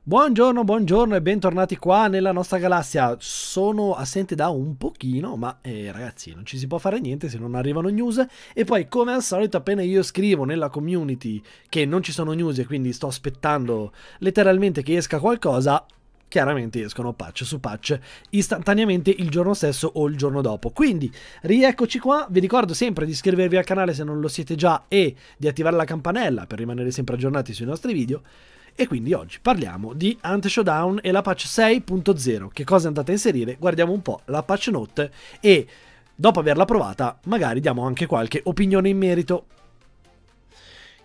Buongiorno, buongiorno e bentornati qua nella nostra galassia. Sono assente da un pochino, ma eh, ragazzi non ci si può fare niente se non arrivano news. E poi come al solito appena io scrivo nella community che non ci sono news e quindi sto aspettando letteralmente che esca qualcosa, chiaramente escono patch su patch istantaneamente il giorno stesso o il giorno dopo. Quindi rieccoci qua, vi ricordo sempre di iscrivervi al canale se non lo siete già e di attivare la campanella per rimanere sempre aggiornati sui nostri video. E quindi oggi parliamo di Ant Showdown e la patch 6.0. Che cosa è andata a inserire? Guardiamo un po' la patch note e dopo averla provata magari diamo anche qualche opinione in merito.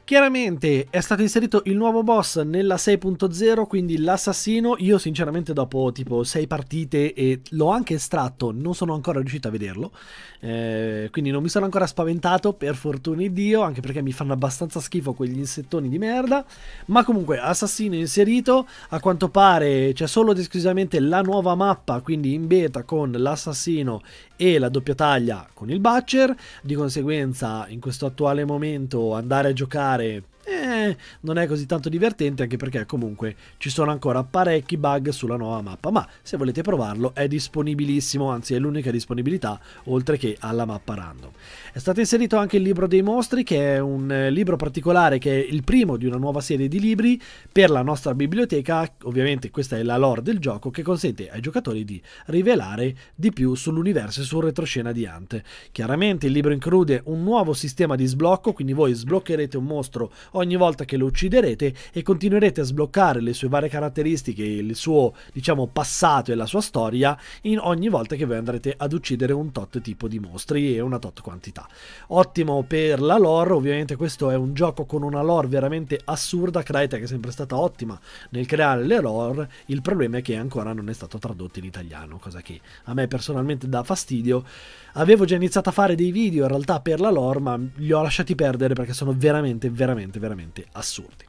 Chiaramente è stato inserito il nuovo boss nella 6.0, quindi l'assassino. Io sinceramente dopo tipo 6 partite e l'ho anche estratto, non sono ancora riuscito a vederlo. Eh, quindi non mi sono ancora spaventato, per fortuna di Dio, anche perché mi fanno abbastanza schifo quegli insettoni di merda. Ma comunque assassino inserito, a quanto pare c'è solo ed esclusivamente la nuova mappa, quindi in beta con l'assassino e la doppia taglia con il Butcher. Di conseguenza in questo attuale momento andare a giocare fare non è così tanto divertente anche perché comunque ci sono ancora parecchi bug sulla nuova mappa, ma se volete provarlo è disponibilissimo, anzi è l'unica disponibilità oltre che alla mappa random. È stato inserito anche il libro dei mostri che è un eh, libro particolare che è il primo di una nuova serie di libri per la nostra biblioteca, ovviamente questa è la lore del gioco che consente ai giocatori di rivelare di più sull'universo e sul retroscena di Ante. Chiaramente il libro include un nuovo sistema di sblocco, quindi voi sbloccherete un mostro ogni volta volta che lo ucciderete e continuerete a sbloccare le sue varie caratteristiche, il suo diciamo passato e la sua storia in ogni volta che voi andrete ad uccidere un tot tipo di mostri e una tot quantità. Ottimo per la lore, ovviamente questo è un gioco con una lore veramente assurda, Crytek è sempre stata ottima nel creare le lore, il problema è che ancora non è stato tradotto in italiano, cosa che a me personalmente dà fastidio. Avevo già iniziato a fare dei video in realtà per la lore, ma li ho lasciati perdere perché sono veramente, veramente, veramente veramente assurdi.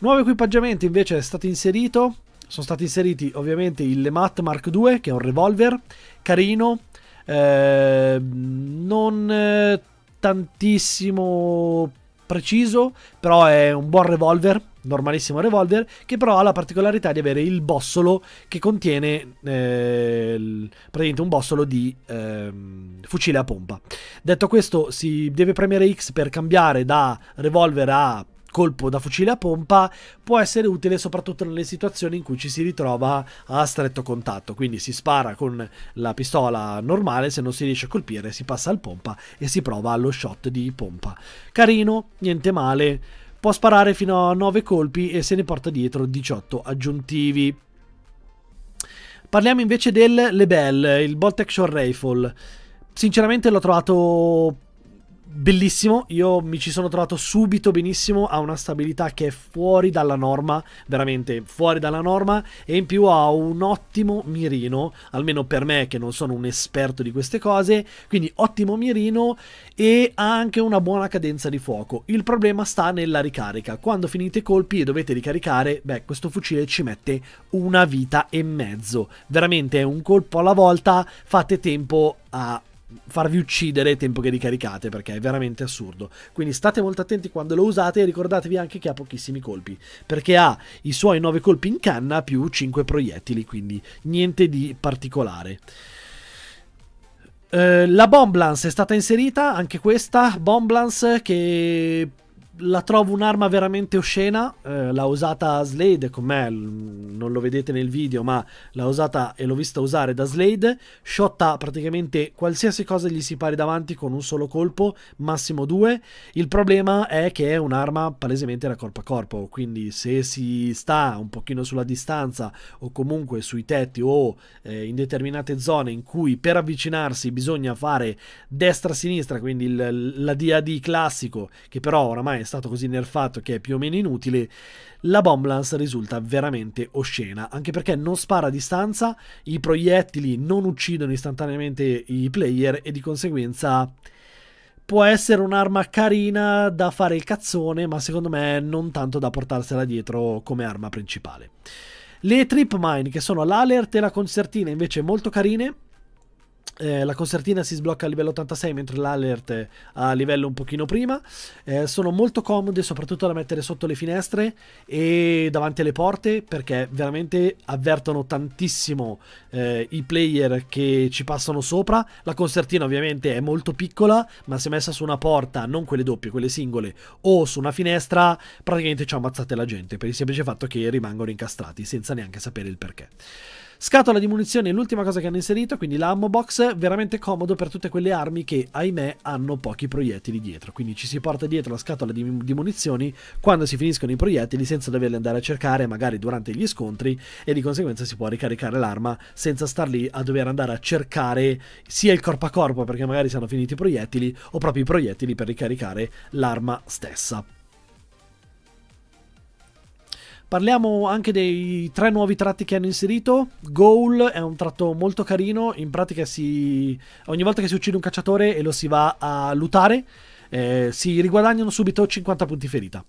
Nuovo equipaggiamento invece è stato inserito, sono stati inseriti ovviamente il Lemat Mark II che è un revolver carino, ehm, eh, non tantissimo preciso, però è un buon revolver, normalissimo revolver, che però ha la particolarità di avere il bossolo che contiene eh, praticamente un bossolo di eh, fucile a pompa. Detto questo, si deve premere X per cambiare da revolver a colpo da fucile a pompa può essere utile soprattutto nelle situazioni in cui ci si ritrova a stretto contatto, quindi si spara con la pistola normale, se non si riesce a colpire si passa al pompa e si prova allo shot di pompa. Carino, niente male, può sparare fino a 9 colpi e se ne porta dietro 18 aggiuntivi. Parliamo invece del Lebel, il Bolt Action Rifle. Sinceramente l'ho trovato bellissimo, io mi ci sono trovato subito benissimo, ha una stabilità che è fuori dalla norma, veramente fuori dalla norma e in più ha un ottimo mirino, almeno per me che non sono un esperto di queste cose, quindi ottimo mirino e ha anche una buona cadenza di fuoco. Il problema sta nella ricarica, quando finite i colpi e dovete ricaricare, beh questo fucile ci mette una vita e mezzo, veramente è un colpo alla volta, fate tempo a farvi uccidere tempo che ricaricate perché è veramente assurdo. Quindi state molto attenti quando lo usate e ricordatevi anche che ha pochissimi colpi perché ha i suoi 9 colpi in canna più 5 proiettili, quindi niente di particolare. Eh, la Bomblance è stata inserita, anche questa Bomblance che la trovo un'arma veramente oscena. Eh, l'ha usata Slade con me, non lo vedete nel video, ma l'ha usata e l'ho vista usare da Slade. Shotta praticamente qualsiasi cosa gli si pari davanti con un solo colpo, massimo due. Il problema è che è un'arma palesemente da corpo a corpo, quindi se si sta un pochino sulla distanza o comunque sui tetti o eh, in determinate zone in cui per avvicinarsi bisogna fare destra-sinistra, quindi il, la DAD classico, che però oramai è stato così nerfato che è più o meno inutile, la bomb lance risulta veramente oscena, anche perché non spara a distanza, i proiettili non uccidono istantaneamente i player e di conseguenza può essere un'arma carina da fare il cazzone, ma secondo me non tanto da portarsela dietro come arma principale. Le trip mine, che sono l'alert e la concertina, invece molto carine, eh, la concertina si sblocca a livello 86 mentre l'alert a livello un pochino prima eh, sono molto comode soprattutto da mettere sotto le finestre e davanti alle porte perché veramente avvertono tantissimo eh, i player che ci passano sopra la concertina ovviamente è molto piccola ma se messa su una porta non quelle doppie quelle singole o su una finestra praticamente ci ammazzate la gente per il semplice fatto che rimangono incastrati senza neanche sapere il perché Scatola di munizioni è l'ultima cosa che hanno inserito, quindi la ammo box veramente comodo per tutte quelle armi che, ahimè, hanno pochi proiettili dietro. Quindi ci si porta dietro la scatola di, di munizioni quando si finiscono i proiettili senza doverli andare a cercare magari durante gli scontri e di conseguenza si può ricaricare l'arma senza star lì a dover andare a cercare sia il corpo a corpo perché magari sono finiti i proiettili o proprio i proiettili per ricaricare l'arma stessa. Parliamo anche dei tre nuovi tratti che hanno inserito. Goal è un tratto molto carino, in pratica si... ogni volta che si uccide un cacciatore e lo si va a lutare, eh, si riguadagnano subito 50 punti ferita.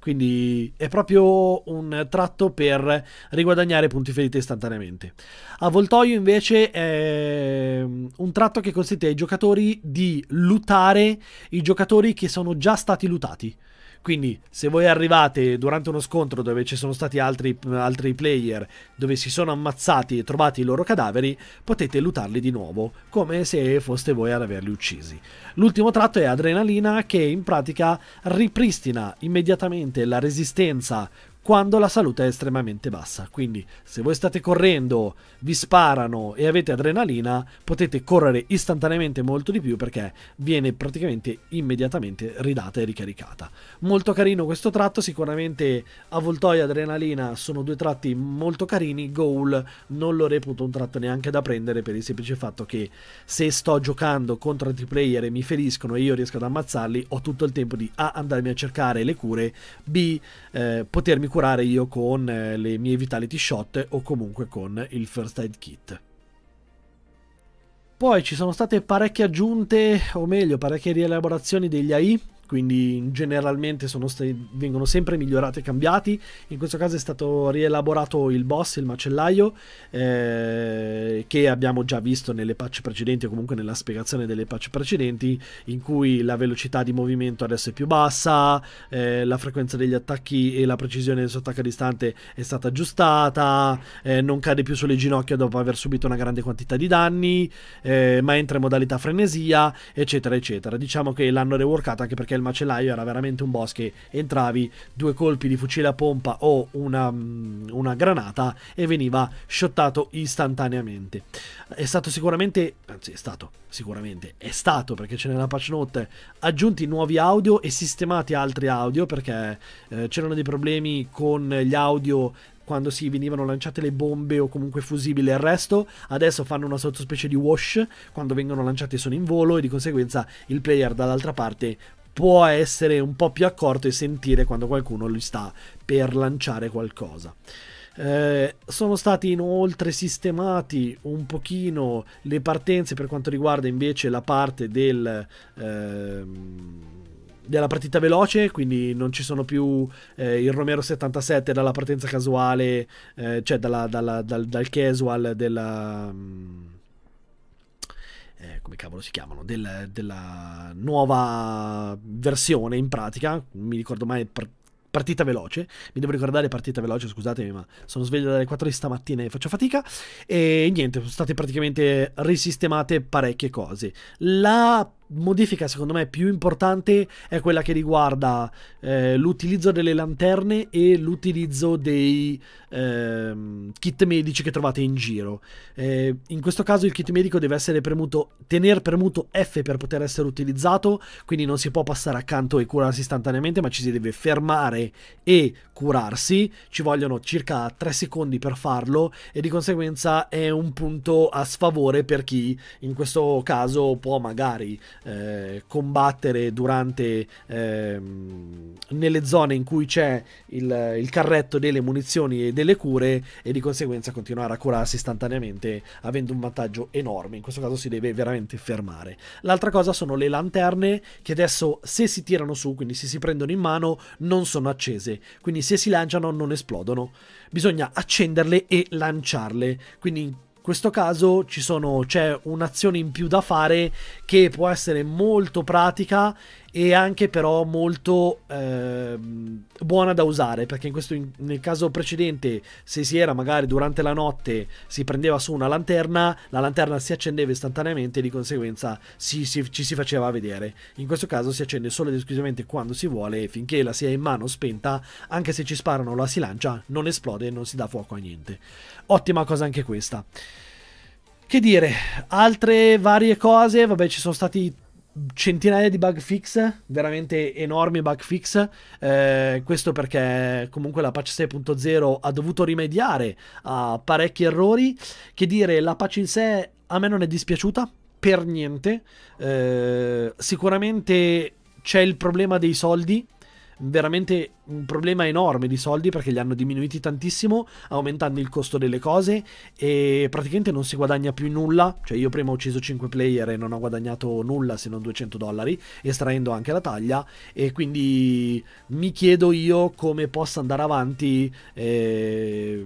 Quindi è proprio un tratto per riguadagnare punti ferita istantaneamente. Avvoltoio invece è mm, un tratto che consente ai giocatori di lutare i giocatori che sono già stati lutati. Quindi se voi arrivate durante uno scontro dove ci sono stati altri, altri player, dove si sono ammazzati e trovati i loro cadaveri, potete lutarli di nuovo, come se foste voi ad averli uccisi. L'ultimo tratto è Adrenalina che in pratica ripristina immediatamente la resistenza quando la salute è estremamente bassa. Quindi se voi state correndo, vi sparano e avete adrenalina, potete correre istantaneamente molto di più perché viene praticamente immediatamente ridata e ricaricata. Molto carino questo tratto, sicuramente avvoltoio e adrenalina sono due tratti molto carini, goal non lo reputo un tratto neanche da prendere per il semplice fatto che se sto giocando contro altri player e mi feriscono e io riesco ad ammazzarli, ho tutto il tempo di A andarmi a cercare le cure, B eh, potermi curare curare io con eh, le mie vitality shot o comunque con il first aid kit. Poi ci sono state parecchie aggiunte, o meglio parecchie rielaborazioni degli AI, quindi generalmente stati, vengono sempre migliorati e cambiati. In questo caso è stato rielaborato il boss, il macellaio, eh, che abbiamo già visto nelle patch precedenti o comunque nella spiegazione delle patch precedenti, in cui la velocità di movimento adesso è più bassa, eh, la frequenza degli attacchi e la precisione del suo attacco a distante è stata aggiustata, eh, non cade più sulle ginocchia dopo aver subito una grande quantità di danni, eh, ma entra in modalità frenesia, eccetera, eccetera. Diciamo che l'hanno reworkata anche perché il macellaio era veramente un boss che entravi, due colpi di fucile a pompa o una, mm, una granata e veniva shottato istantaneamente. È stato sicuramente, anzi è stato sicuramente, è stato perché c'è nella patch note aggiunti nuovi audio e sistemati altri audio perché eh, c'erano dei problemi con gli audio quando si venivano lanciate le bombe o comunque fusibili e il resto, adesso fanno una sottospecie di wash, quando vengono lanciati sono in volo e di conseguenza il player dall'altra parte può essere un po' più accorto e sentire quando qualcuno gli sta per lanciare qualcosa. Eh, sono stati inoltre sistemati un pochino le partenze per quanto riguarda invece la parte del, ehm, della partita veloce, quindi non ci sono più eh, il Romero 77 dalla partenza casuale, eh, cioè dalla, dalla, dal, dal, casual della... Mh, mm, eh, come cavolo si chiamano, del, della nuova versione in pratica, mi ricordo mai partita veloce, mi devo ricordare partita veloce, scusatemi, ma sono sveglio dalle 4 di stamattina e faccio fatica. E niente, sono state praticamente risistemate parecchie cose. La modifica secondo me più importante è quella che riguarda eh, l'utilizzo delle lanterne e l'utilizzo dei eh, kit medici che trovate in giro. Eh, in questo caso il kit medico deve essere premuto, tenere premuto F per poter essere utilizzato, quindi non si può passare accanto e curarsi istantaneamente, ma ci si deve fermare e curarsi. Ci vogliono circa 3 secondi per farlo e di conseguenza è un punto a sfavore per chi in questo caso può magari eh, combattere durante eh, nelle zone in cui c'è il, il, carretto delle munizioni e delle cure e di conseguenza continuare a curarsi istantaneamente avendo un vantaggio enorme in questo caso si deve veramente fermare l'altra cosa sono le lanterne che adesso se si tirano su quindi se si prendono in mano non sono accese quindi se si lanciano non esplodono bisogna accenderle e lanciarle quindi questo caso ci sono, c'è un'azione in più da fare che può essere molto pratica e anche però molto eh, buona da usare perché in questo, in, nel caso precedente se si era magari durante la notte si prendeva su una lanterna la lanterna si accendeva istantaneamente e di conseguenza si, si, ci si faceva vedere in questo caso si accende solo ed esclusivamente quando si vuole e finché la si ha in mano spenta anche se ci sparano la si lancia non esplode e non si dà fuoco a niente ottima cosa anche questa che dire altre varie cose vabbè ci sono stati centinaia di bug fix, veramente enormi bug fix. Eh, questo perché comunque la patch 6.0 ha dovuto rimediare a parecchi errori. Che dire, la patch in sé a me non è dispiaciuta per niente. Eh, sicuramente c'è il problema dei soldi veramente un problema enorme di soldi perché li hanno diminuiti tantissimo, aumentando il costo delle cose e praticamente non si guadagna più nulla. Cioè, io prima ho ucciso 5 player e non ho guadagnato nulla se non 200 dollari, estraendo anche la taglia. E quindi mi chiedo io come possa andare avanti. Eh,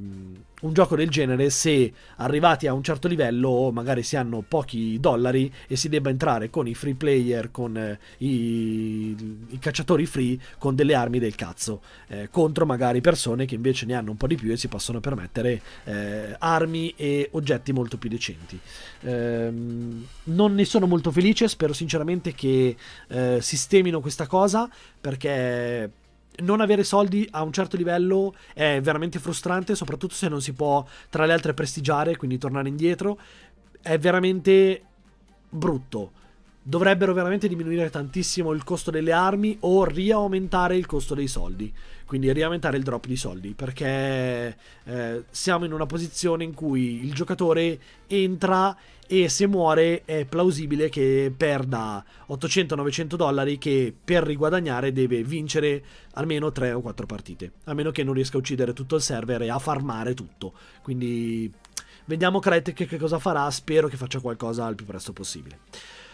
un gioco del genere se arrivati a un certo livello magari si hanno pochi dollari e si debba entrare con i free player, con eh, i, i, cacciatori free, con delle armi del cazzo, eh, contro magari persone che invece ne hanno un po' di più e si possono permettere eh, armi e oggetti molto più decenti. Ehm, non ne sono molto felice, spero sinceramente che eh, sistemino questa cosa perché non avere soldi a un certo livello è veramente frustrante, soprattutto se non si può, tra le altre, prestigiare, quindi tornare indietro. È veramente brutto dovrebbero veramente diminuire tantissimo il costo delle armi o riaumentare il costo dei soldi, quindi riaumentare il drop di soldi, perché eh, siamo in una posizione in cui il giocatore entra e se muore è plausibile che perda 800-900 dollari che per riguadagnare deve vincere almeno 3 o 4 partite, a meno che non riesca a uccidere tutto il server e a farmare tutto, quindi... Vediamo Crytek che cosa farà, spero che faccia qualcosa il più presto possibile.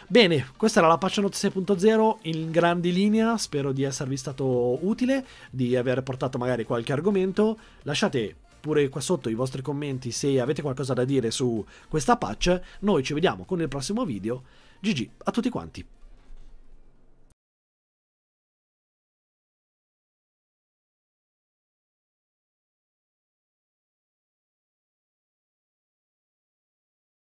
Bene, questa era la patch note 6.0 in grandi linee, spero di esservi stato utile, di aver portato magari qualche argomento. Lasciate pure qua sotto i vostri commenti se avete qualcosa da dire su questa patch. Noi ci vediamo con il prossimo video. GG a tutti quanti.